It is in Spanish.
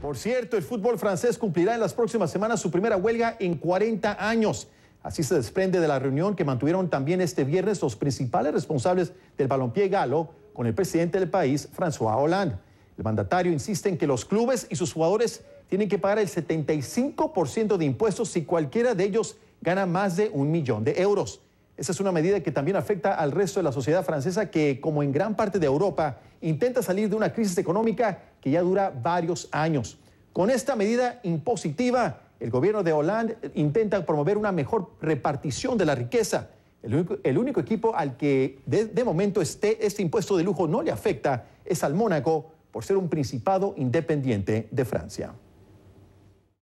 Por cierto, el fútbol francés cumplirá en las próximas semanas su primera huelga en 40 años. Así se desprende de la reunión que mantuvieron también este viernes los principales responsables del balompié galo con el presidente del país, François Hollande. El mandatario insiste en que los clubes y sus jugadores tienen que pagar el 75% de impuestos si cualquiera de ellos gana más de un millón de euros. Esa es una medida que también afecta al resto de la sociedad francesa que, como en gran parte de Europa, intenta salir de una crisis económica que ya dura varios años. Con esta medida impositiva, el gobierno de Hollande intenta promover una mejor repartición de la riqueza. El único, equipo al que de, momento este, este impuesto de lujo no le afecta es al Mónaco por ser un principado independiente de Francia.